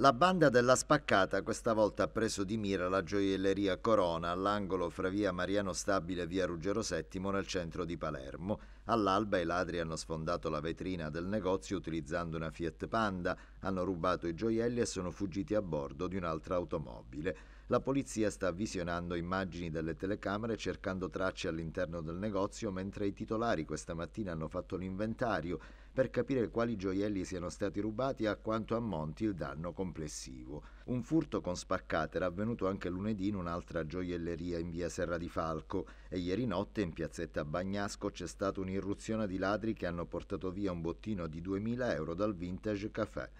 La banda della spaccata questa volta ha preso di mira la gioielleria Corona all'angolo fra via Mariano Stabile e via Ruggero VII nel centro di Palermo. All'alba i ladri hanno sfondato la vetrina del negozio utilizzando una Fiat Panda, hanno rubato i gioielli e sono fuggiti a bordo di un'altra automobile. La polizia sta visionando immagini delle telecamere cercando tracce all'interno del negozio mentre i titolari questa mattina hanno fatto l'inventario per capire quali gioielli siano stati rubati e a quanto ammonti il danno complessivo. Un furto con spaccate era avvenuto anche lunedì in un'altra gioielleria in via Serra di Falco e ieri notte in piazzetta Bagnasco c'è stata un'irruzione di ladri che hanno portato via un bottino di 2.000 euro dal Vintage caffè.